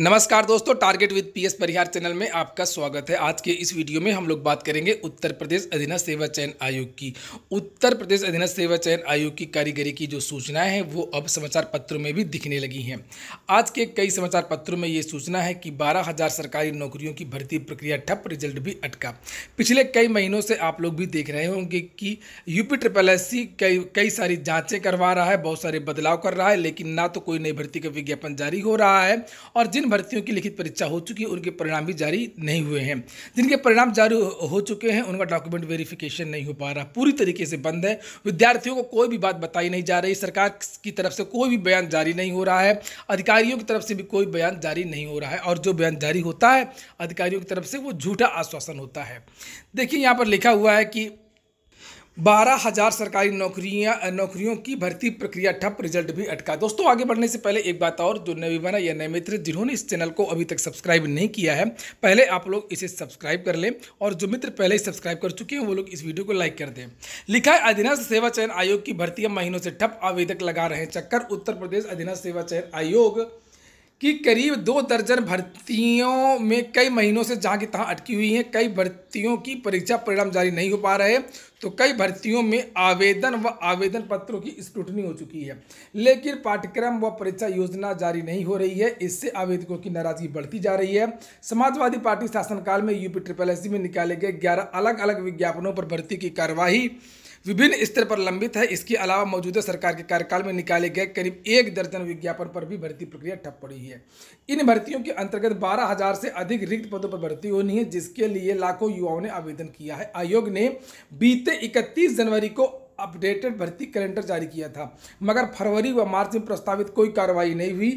नमस्कार दोस्तों target with PS Parihar channel में आपका स्वागत है आज के इस वीडियो में हम लोग बात करेंगे उत्तर प्रदेश अधीन सेवा चयन आयोग की उत्तर प्रदेश अधीन सेवा चयन आयोग की कारीगरी की जो सूचनाएं हैं वो अब समाचार पत्रों में भी दिखने लगी हैं आज के कई समाचार पत्रों में ये सूचना है कि बारह सरकारी नौकरियों की भर्ती प्रक्रिया ठप रिजल्ट भी अटका पिछले कई महीनों से आप लोग भी देख रहे होंगे कि यूपी ट्रिपल एस कई कई सारी जाँचें करवा रहा है बहुत सारे बदलाव कर रहा है लेकिन ना तो कोई नई भर्ती का विज्ञापन जारी हो रहा है और जिन भर्तियों की लिखित परीक्षा हो चुकी है उनके परिणाम भी जारी नहीं हुए हैं जिनके परिणाम जारी हो चुके हैं उनका डॉक्यूमेंट वेरिफिकेशन नहीं हो पा रहा पूरी तरीके से बंद है विद्यार्थियों को कोई भी बात बताई नहीं जा रही सरकार की तरफ से कोई भी बयान जारी नहीं हो रहा है अधिकारियों की तरफ से भी कोई बयान जारी नहीं हो रहा है और जो बयान जारी होता है अधिकारियों की तरफ से वो झूठा आश्वासन होता है देखिए यहाँ पर लिखा हुआ है कि बारह हजार सरकारी नौकरियां नौकरियों की भर्ती प्रक्रिया ठप रिजल्ट भी अटका दोस्तों आगे बढ़ने से पहले एक बात और जो नवी बना या नए मित्र जिन्होंने इस चैनल को अभी तक सब्सक्राइब नहीं किया है पहले आप लोग इसे सब्सक्राइब कर लें और जो मित्र पहले ही सब्सक्राइब कर चुके हैं वो लोग इस वीडियो को लाइक कर दें लिखा है अधीनस्थ सेवा चयन आयोग की भर्ती महीनों से ठप आवेदक लगा रहे हैं चक्कर उत्तर प्रदेश अधीनस्थ सेवा चयन आयोग कि करीब दो दर्जन भर्तियों में कई महीनों से जहाँ की तहाँ अटकी हुई हैं कई भर्तियों की परीक्षा परिणाम जारी नहीं हो पा रहे तो कई भर्तियों में आवेदन व आवेदन पत्रों की स्क्रूटनी हो चुकी है लेकिन पाठ्यक्रम व परीक्षा योजना जारी नहीं हो रही है इससे आवेदकों की नाराजगी बढ़ती जा रही है समाजवादी पार्टी शासनकाल में यूपी ट्रिपल एस में निकाले गए ग्यारह अलग अलग विज्ञापनों पर भर्ती की कार्यवाही विभिन्न स्तर पर लंबित है इसके अलावा मौजूदा सरकार के कार्यकाल में निकाले गए करीब एक दर्जन विज्ञापन पर भी भर्ती प्रक्रिया ठप पड़ी है इन भर्तियों के अंतर्गत बारह हजार से अधिक रिक्त पदों पर भर्ती होनी है जिसके लिए लाखों युवाओं ने आवेदन किया है आयोग ने बीते बीते 31 जनवरी को अपडेटेड भर्ती कैलेंडर जारी किया था मगर फरवरी व मार्च में प्रस्तावित कोई कार्रवाई नहीं हुई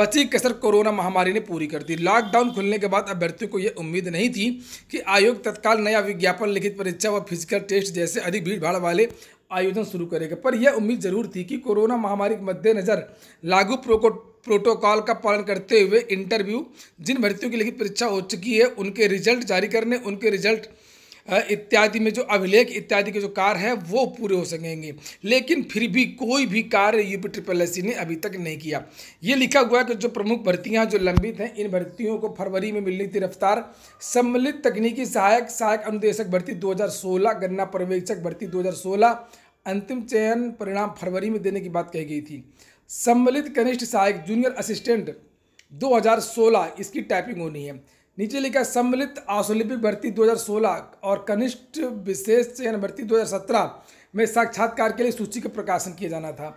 बची कसर कोरोना महामारी ने पूरी कर दी लॉकडाउन खुलने के बाद अभ्यर्थियों को यह उम्मीद नहीं थी कि आयोग तत्काल नया विज्ञापन लिखित परीक्षा व फिजिकल टेस्ट जैसे अधिक भीड़ भाड़ वाले आयोजन शुरू करेगा पर यह उम्मीद जरूर थी कि कोरोना महामारी के मद्देनज़र लागू प्रोको प्रोटोकॉल का पालन करते हुए इंटरव्यू जिन भर्तियों की लिखित परीक्षा हो चुकी है उनके रिजल्ट जारी करने उनके रिजल्ट इत्यादि में जो अभिलेख इत्यादि के जो कार्य हैं वो पूरे हो सकेंगे लेकिन फिर भी कोई भी कार्य यूपी ट्रिपल एस ने अभी तक नहीं किया ये लिखा हुआ है कि जो प्रमुख भर्तियाँ जो लंबित हैं इन भर्तियों को फरवरी में मिलनी थी रफ्तार सम्मिलित तकनीकी सहायक सहायक अनुदेशक भर्ती दो गन्ना पर्यवेक्षक भर्ती दो अंतिम चयन परिणाम फरवरी में देने की बात कही गई थी सम्मिलित कनिष्ठ सहायक जूनियर असिस्टेंट 2016 इसकी टाइपिंग होनी है नीचे लिखा सम्मिलित आशुलिपिक भर्ती 2016 और कनिष्ठ विशेष चयन भर्ती 2017 में साक्षात्कार के लिए सूची का प्रकाशन किया जाना था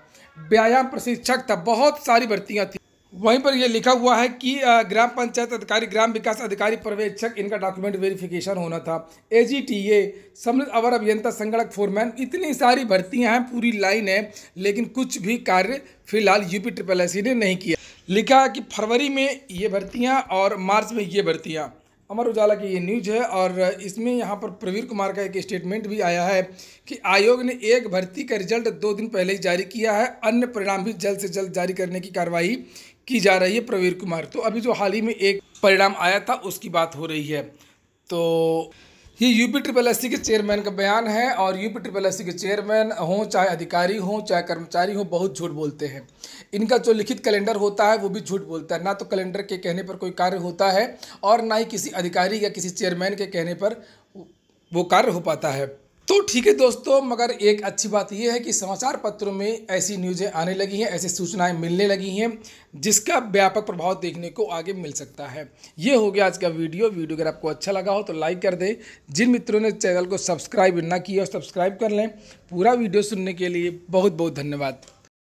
व्यायाम प्रशिक्षक था बहुत सारी भर्तियाँ थी वहीं पर यह लिखा हुआ है कि ग्राम पंचायत अधिकारी ग्राम विकास अधिकारी पर्यवेक्षक इनका डॉक्यूमेंट वेरिफिकेशन होना था ए जी टी ए सम्मिलित अवर अभियंता संगणक फोरमैन इतनी सारी भर्तियां हैं पूरी लाइन है लेकिन कुछ भी कार्य फिलहाल यूपी ट्रिपल एस ने नहीं किया लिखा कि फरवरी में ये भर्तियाँ और मार्च में ये भर्तियाँ अमर उजाला की ये न्यूज है और इसमें यहाँ पर प्रवीण कुमार का एक स्टेटमेंट भी आया है कि आयोग ने एक भर्ती का रिजल्ट दो दिन पहले ही जारी किया है अन्य परिणाम भी जल्द से जल्द जारी करने की कार्रवाई की जा रही है प्रवीण कुमार तो अभी जो हाल ही में एक परिणाम आया था उसकी बात हो रही है तो ये यूपी ट्रिपल एस के चेयरमैन का बयान है और यूपी ट्रिपल एस के चेयरमैन हों चाहे अधिकारी हों चाहे कर्मचारी हों बहुत झूठ बोलते हैं इनका जो लिखित कैलेंडर होता है वो भी झूठ बोलता है ना तो कैलेंडर के कहने पर कोई कार्य होता है और ना ही किसी अधिकारी या किसी चेयरमैन के कहने पर वो कार्य हो पाता है तो ठीक है दोस्तों मगर एक अच्छी बात यह है कि समाचार पत्रों में ऐसी न्यूज़ें आने लगी हैं ऐसी सूचनाएं मिलने लगी हैं जिसका व्यापक प्रभाव देखने को आगे मिल सकता है ये हो गया आज का वीडियो वीडियो अगर आपको अच्छा लगा हो तो लाइक कर दें जिन मित्रों ने चैनल को सब्सक्राइब ना किया सब्सक्राइब कर लें पूरा वीडियो सुनने के लिए बहुत बहुत धन्यवाद